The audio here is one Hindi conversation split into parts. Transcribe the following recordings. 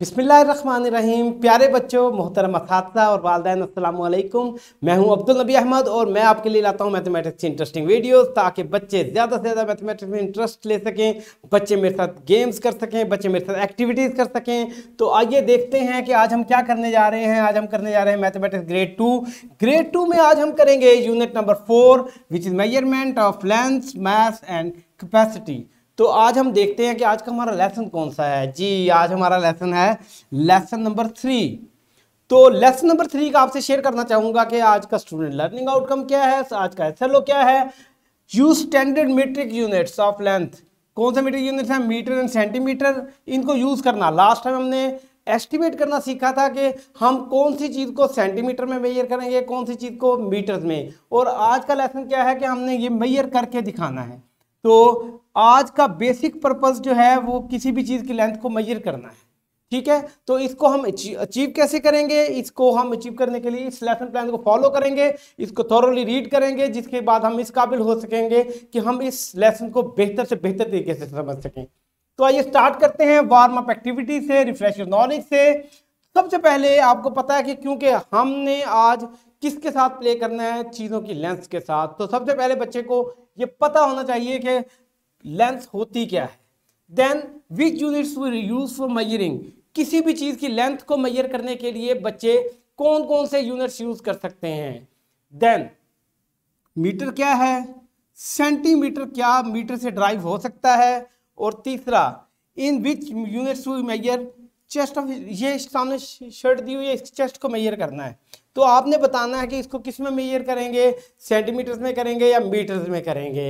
बिसमीम प्यारे बच्चों मोहतरम इस और वालदेन असलकुम मैं हूं अब्दुल नबी अहमद और मैं आपके लिए लाता हूं मैथमेटिक्स की इंटरेस्टिंग वीडियोस ताकि बच्चे ज़्यादा से ज़्यादा मैथमेटिक्स में इंटरेस्ट ले सकें बच्चे मेरे साथ गेम्स कर सकें बच्चे मेरे साथ एक्टिविटीज़ कर सकें तो आइए देखते हैं कि आज हम क्या करने जा रहे हैं आज हम करने जा रहे हैं mathematics grade two grade two में आज हम करेंगे unit number four which is measurement of length math and capacity तो आज हम देखते हैं कि आज का हमारा लेसन कौन सा है जी आज हमारा लेसन है लेसन नंबर थ्री तो लेसन नंबर थ्री का आपसे शेयर करना चाहूँगा कि आज का स्टूडेंट लर्निंग आउटकम क्या है आज का एस क्या है यू standard metric units of length कौन सा मीट्रिक यूनिट्स हैं मीटर एंड सेंटीमीटर इनको यूज़ करना लास्ट टाइम हमने एस्टिमेट करना सीखा था कि हम कौन सी चीज़ को सेंटीमीटर में मैयर करेंगे कौन सी चीज़ को मीटर में और आज का लेसन क्या है कि हमने ये मैयर करके दिखाना है तो आज का बेसिक पर्पज़ जो है वो किसी भी चीज़ की लेंथ को मेजर करना है ठीक है तो इसको हम अचीव कैसे करेंगे इसको हम अचीव करने के लिए इस लेसन प्लान को फॉलो करेंगे इसको थॉरली रीड करेंगे जिसके बाद हम इस काबिल हो सकेंगे कि हम इस लेसन को बेहतर से बेहतर तरीके से समझ सकें तो आइए स्टार्ट करते हैं वार्म अप एक्टिविटी से रिफ्रेश नॉलेज से सबसे पहले आपको पता है कि क्योंकि हमने आज किसके साथ प्ले करना है चीज़ों की लेंथ के साथ तो सबसे पहले बच्चे को ये पता होना चाहिए कि लेंथ होती क्या है then which units we use for measuring किसी भी चीज़ की लेंथ को मैयर करने के लिए बच्चे कौन कौन से यूनिट्स यूज कर सकते हैं देन मीटर क्या है सेंटीमीटर क्या मीटर से ड्राइव हो सकता है और तीसरा in which units we measure chest of ये सामने शर्ट दी हुई है इस चेस्ट को मेजर करना है तो आपने बताना है कि इसको किस में मेजर करेंगे सेंटीमीटर्स में करेंगे या मीटर्स में करेंगे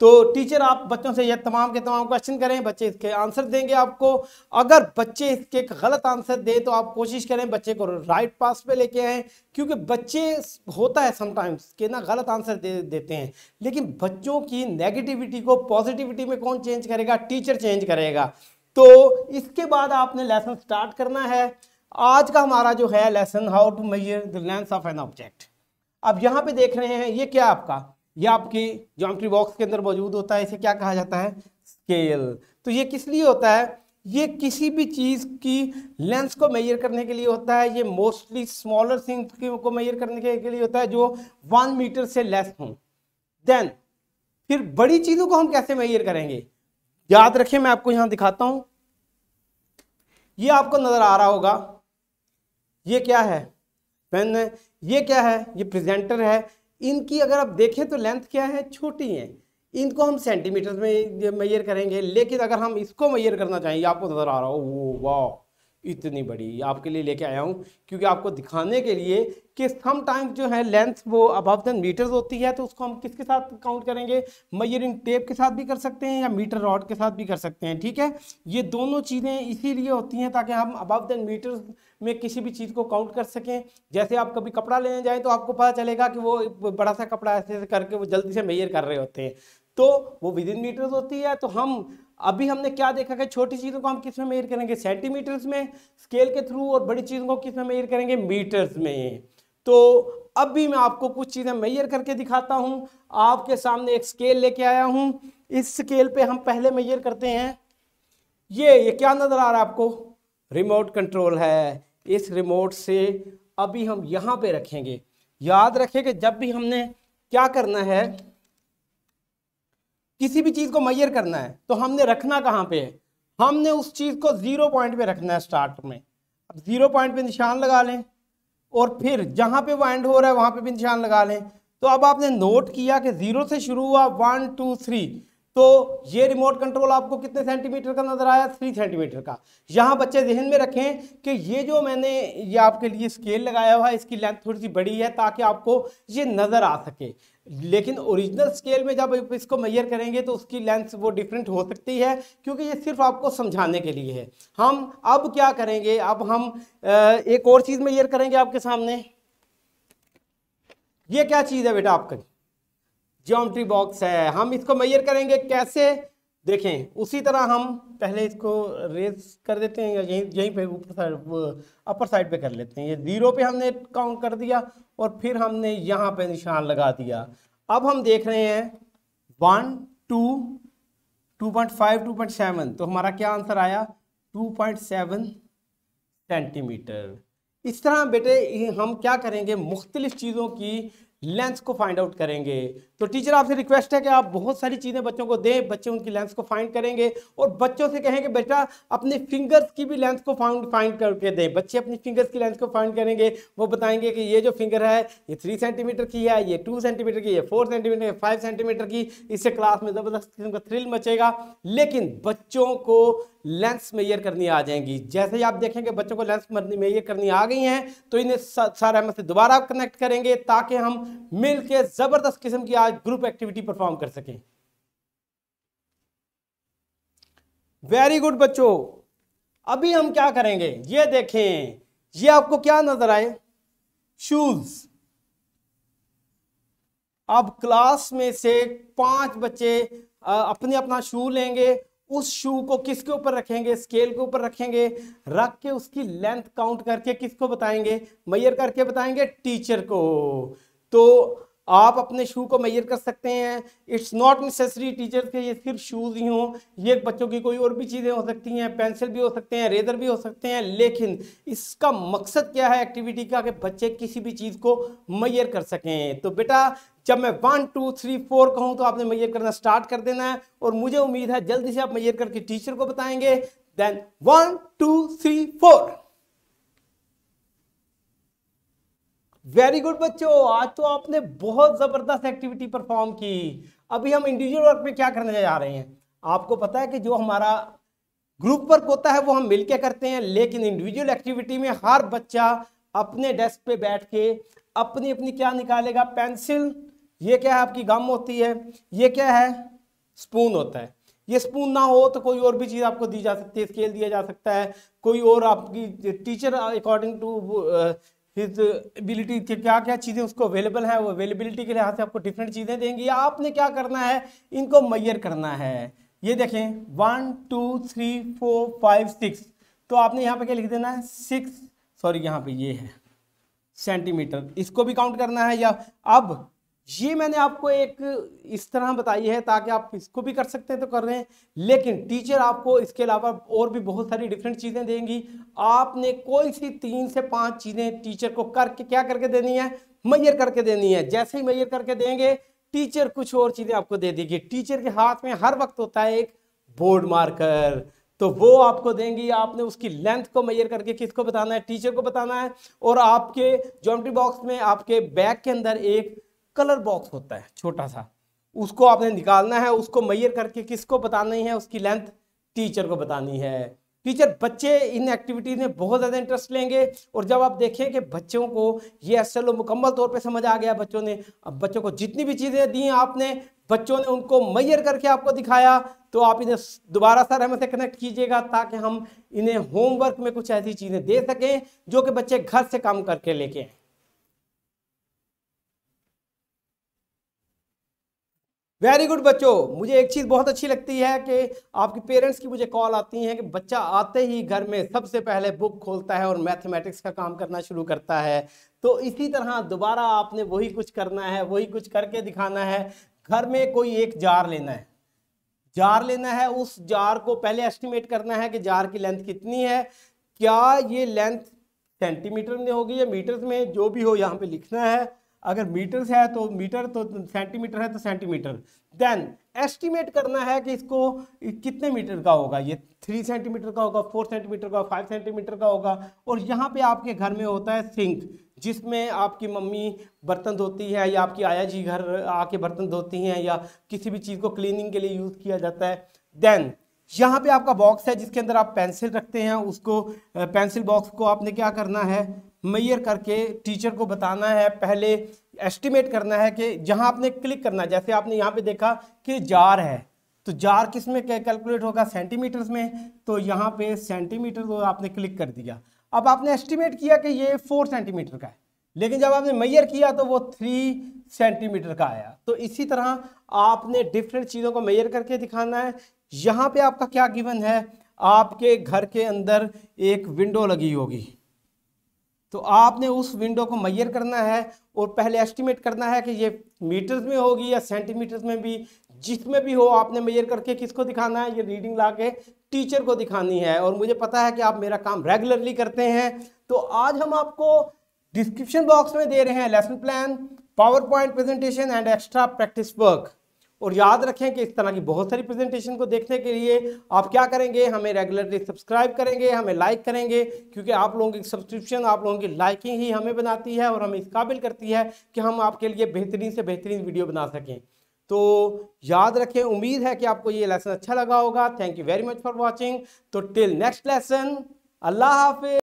तो टीचर आप बच्चों से यह तमाम के तमाम क्वेश्चन करें बच्चे इसके आंसर देंगे आपको अगर बच्चे इसके गलत आंसर दें तो आप कोशिश करें बच्चे को राइट पास पे लेके आए क्योंकि बच्चे होता है समटाइम्स के ना गलत आंसर दे देते हैं लेकिन बच्चों की नेगेटिविटी को पॉजिटिविटी में कौन चेंज करेगा टीचर चेंज करेगा तो इसके बाद आपने लेसन स्टार्ट करना है आज का हमारा जो है lesson how to measure the length of an object अब यहाँ पे देख रहे हैं ये क्या आपका ये आपकी ज्योमेट्री बॉक्स के अंदर मौजूद होता है इसे क्या कहा जाता है स्केल तो ये किस लिए होता है ये किसी भी चीज़ की लेंस को मेजर करने के लिए होता है ये मोस्टली स्मॉलर थिंग्स को मेजर करने के लिए होता है जो वन मीटर से लेस हों देन फिर बड़ी चीज़ों को हम कैसे मेजर करेंगे याद रखिए मैं आपको यहां दिखाता हूं ये आपको नजर आ रहा होगा ये क्या है पेन है ये क्या है ये प्रेजेंटर है इनकी अगर आप देखें तो लेंथ क्या है छोटी है इनको हम सेंटीमीटर में मैयर करेंगे लेकिन अगर हम इसको मैयर करना चाहेंगे आपको नजर आ रहा हो वो वाह इतनी बड़ी आपके लिए लेके आया हूँ क्योंकि आपको दिखाने के लिए कि टाइम जो है लेंथ वो अबव दैन मीटर्स होती है तो उसको हम किसके साथ काउंट करेंगे मयरिंग टेप के साथ भी कर सकते हैं या मीटर रॉड के साथ भी कर सकते हैं ठीक है ये दोनों चीज़ें इसीलिए होती हैं ताकि हम अबव दैन मीटर्स में किसी भी चीज़ को काउंट कर सकें जैसे आप कभी कपड़ा लेने जाएँ तो आपको पता चलेगा कि वो बड़ा सा कपड़ा ऐसे ऐसे करके वो जल्दी से मैयर कर रहे होते हैं तो वो विद इन मीटर्स होती है तो हम अभी हमने क्या देखा कि छोटी चीज़ों को हम किस में मेयर करेंगे सेंटीमीटर्स में स्केल के थ्रू और बड़ी चीज़ों को किस में मेयर करेंगे मीटर्स में तो अब भी मैं आपको कुछ चीज़ें मेयर करके दिखाता हूँ आपके सामने एक स्केल लेके आया हूँ इस स्केल पे हम पहले मेयर करते हैं ये ये क्या नज़र आ रहा है आपको रिमोट कंट्रोल है इस रिमोट से अभी हम यहाँ पे रखेंगे याद रखें कि जब भी हमने क्या करना है किसी भी चीज़ को मैयर करना है तो हमने रखना कहाँ पे है हमने उस चीज़ को ज़ीरो पॉइंट पे रखना है स्टार्ट में अब ज़ीरो पॉइंट पे निशान लगा लें और फिर जहाँ पे वो एंड हो रहा है वहाँ पे भी निशान लगा लें तो अब आपने नोट किया कि ज़ीरो से शुरू हुआ वन टू थ्री तो ये रिमोट कंट्रोल आपको कितने सेंटीमीटर का नज़र आया थ्री सेंटीमीटर का यहाँ बच्चे जहन में रखें कि ये जो मैंने ये आपके लिए स्केल लगाया हुआ है इसकी लेंथ थोड़ी सी बड़ी है ताकि आपको ये नज़र आ सके लेकिन ओरिजिनल स्केल में जब इसको मैयर करेंगे तो उसकी लेंथ वो डिफरेंट हो सकती है क्योंकि ये सिर्फ आपको समझाने के लिए है हम अब क्या करेंगे अब हम एक और चीज़ मैयर करेंगे आपके सामने ये क्या चीज़ है बेटा आपका ज्योमेट्री बॉक्स है हम इसको मैयर करेंगे कैसे देखें उसी तरह हम पहले इसको रेस कर देते हैं या यहीं यहीं पे ऊपर साइड अपर साइड पे कर लेते हैं ये ज़ीरो पे हमने काउंट कर दिया और फिर हमने यहाँ पे निशान लगा दिया अब हम देख रहे हैं one two two point five two point seven तो हमारा क्या आंसर आया टू पॉइंट सेवन सेंटीमीटर इस तरह बेटे हम क्या करेंगे मुख्तलिफ चीज़ों की लेंथ को फाइंड आउट करेंगे तो टीचर आपसे रिक्वेस्ट है कि आप बहुत सारी चीज़ें बच्चों को दें बच्चे उनकी लेंस को फाइंड करेंगे और बच्चों से कहें कि बेटा अपने फिंगर्स की भी लेंथ को फाउंड फाइंड करके दें बच्चे अपनी फिंगर्स की लेंथ को फाइंड करेंगे वो बताएंगे कि ये जो फिंगर है ये थ्री सेंटीमीटर की है ये टू सेंटीमीटर की ये फोर सेंटीमीटर की फाइव सेंटीमीटर की इससे क्लास में ज़बरदस्त किस्म का थ्रिल मचेगा लेकिन बच्चों को लेंस मेयर करनी आ जाएंगी जैसे ही आप देखेंगे बच्चों को लेंस मेयर करनी आ गई हैं तो इन्हें सारा अहमद से दोबारा कनेक्ट करेंगे ताकि हम मिल के जबरदस्त किस्म की आज ग्रुप एक्टिविटी परफॉर्म कर सकें वेरी गुड बच्चों अभी हम क्या करेंगे ये देखें ये आपको क्या नजर आए शूज अब क्लास में से पांच बच्चे अपने अपना शू लेंगे उस शू को किसके ऊपर रखेंगे स्केल के ऊपर रखेंगे रख के उसकी लेंथ काउंट करके किसको बताएंगे मैयर करके बताएंगे टीचर को तो आप अपने शू को मैयर कर सकते हैं इट्स नॉट नेसेसरी टीचर्स के ये सिर्फ शूज़ ही हों ये बच्चों की कोई और भी चीज़ें हो सकती हैं पेंसिल भी हो सकते हैं रेजर भी हो सकते हैं लेकिन इसका मकसद क्या है एक्टिविटी का कि बच्चे किसी भी चीज़ को मैयर कर सकें तो बेटा जब मैं वन टू थ्री फोर कहूँ तो आपने मैयर करना स्टार्ट कर देना है और मुझे उम्मीद है जल्दी से आप मैयर करके टीचर को बताएंगे then one two three four very good बच्चों आज तो आपने बहुत ज़बरदस्त एक्टिविटी परफॉर्म की अभी हम इंडिविजुअल वर्क में क्या करने जा रहे हैं आपको पता है कि जो हमारा ग्रुप वर्क होता है वो हम मिलकर करते हैं लेकिन इंडिविजुअल एक्टिविटी में हर बच्चा अपने डेस्क पे बैठ के अपनी अपनी क्या निकालेगा पेंसिल ये क्या है आपकी गम होती है ये क्या है स्पून होता है ये स्पून ना हो तो कोई और भी चीज़ आपको दी जा सकती है स्केल दिया जा सकता है कोई और आपकी टीचर अकॉर्डिंग टू एबिलिटी के क्या क्या चीज़ें उसको अवेलेबल हैं वो अवेलेबिलिटी के लिहाज से आपको डिफरेंट चीज़ें देंगी आपने क्या करना है इनको मैयर करना है ये देखें one two three four five six तो आपने यहाँ पे क्या लिख देना है सिक्स सॉरी यहाँ पे ये है सेंटीमीटर इसको भी काउंट करना है या अब ये मैंने आपको एक इस तरह बताई है ताकि आप इसको भी कर सकते हैं तो कर रहे हैं लेकिन टीचर आपको इसके अलावा और भी बहुत सारी डिफरेंट चीज़ें देंगी आपने कोई सी तीन से पांच चीज़ें टीचर को करके क्या करके देनी है मैयर करके देनी है जैसे ही मैयर करके देंगे टीचर कुछ और चीज़ें आपको दे देगी टीचर के हाथ में हर वक्त होता है एक बोर्ड मार्कर तो वो आपको देंगी आपने उसकी लेंथ को मैयर करके किसको बताना है टीचर को बताना है और आपके ज्योमेट्री बॉक्स में आपके बैग के अंदर एक कलर बॉक्स होता है छोटा सा उसको आपने निकालना है उसको मैयर करके किसको ही है उसकी लेंथ टीचर को बतानी है टीचर बच्चे इन एक्टिविटीज़ में बहुत ज़्यादा इंटरेस्ट लेंगे और जब आप देखें कि बच्चों को ये एस एल मुकम्मल तौर पे समझ आ गया बच्चों ने अब बच्चों को जितनी भी चीज़ें दी आपने बच्चों ने उनको मैयर करके आपको दिखाया तो आप इन्हें दोबारा सर हमें से कनेक्ट कीजिएगा ताकि हम इन्हें होमवर्क में कुछ ऐसी चीज़ें दे सकें जो कि बच्चे घर से काम करके लेके आए वेरी गुड बच्चों मुझे एक चीज़ बहुत अच्छी लगती है कि आपके पेरेंट्स की मुझे कॉल आती है कि बच्चा आते ही घर में सबसे पहले बुक खोलता है और मैथमेटिक्स का काम करना शुरू करता है तो इसी तरह दोबारा आपने वही कुछ करना है वही कुछ करके दिखाना है घर में कोई एक जार लेना है जार लेना है उस जार को पहले एस्टिमेट करना है कि जार की लेंथ कितनी है क्या ये लेंथ सेंटीमीटर में होगी या मीटर में जो भी हो यहाँ पे लिखना है अगर से है तो मीटर तो सेंटीमीटर है तो सेंटीमीटर देन एस्टिमेट करना है कि इसको कितने मीटर का होगा ये थ्री सेंटीमीटर का होगा फोर सेंटीमीटर का फाइव सेंटीमीटर का होगा और यहाँ पे आपके घर में होता है सिंक जिसमें आपकी मम्मी बर्तन धोती है या आपकी आया जी घर आके बर्तन धोती हैं या किसी भी चीज़ को क्लीनिंग के लिए यूज़ किया जाता है देन यहाँ पे आपका बॉक्स है जिसके अंदर आप पेंसिल रखते हैं उसको पेंसिल बॉक्स को आपने क्या करना है मैयर करके टीचर को बताना है पहले एस्टिमेट करना है कि जहां आपने क्लिक करना है जैसे आपने यहाँ पे देखा कि जार है तो जार किस में कैलकुलेट होगा सेंटीमीटर्स में तो यहाँ पे सेंटीमीटर को आपने क्लिक कर दिया अब आपने एस्टिमेट किया कि ये फोर सेंटीमीटर का है लेकिन जब आपने मैयर किया तो वो थ्री सेंटीमीटर का आया तो इसी तरह आपने डिफरेंट चीज़ों को मैयर करके दिखाना है यहाँ पर आपका क्या गिवन है आपके घर के अंदर एक विंडो लगी होगी तो आपने उस विंडो को मैयर करना है और पहले एस्टिमेट करना है कि ये मीटर्स में होगी या सेंटीमीटर्स में भी जिसमें भी हो आपने मैयर करके किसको दिखाना है ये रीडिंग ला के टीचर को दिखानी है और मुझे पता है कि आप मेरा काम रेगुलरली करते हैं तो आज हम आपको डिस्क्रिप्शन बॉक्स में दे रहे हैं lesson plan power point presentation and extra practice work और याद रखें कि इस तरह की बहुत सारी प्रेजेंटेशन को देखने के लिए आप क्या करेंगे हमें रेगुलरली सब्सक्राइब करेंगे हमें लाइक करेंगे क्योंकि आप लोगों की सब्सक्रिप्शन आप लोगों की लाइकिंग ही हमें बनाती है और हमें इस काबिल करती है कि हम आपके लिए बेहतरीन से बेहतरीन वीडियो बना सकें तो याद रखें उम्मीद है कि आपको ये लेसन अच्छा लगा होगा thank you very much for watching तो टिल नेक्स्ट लेसन अल्लाह हाफि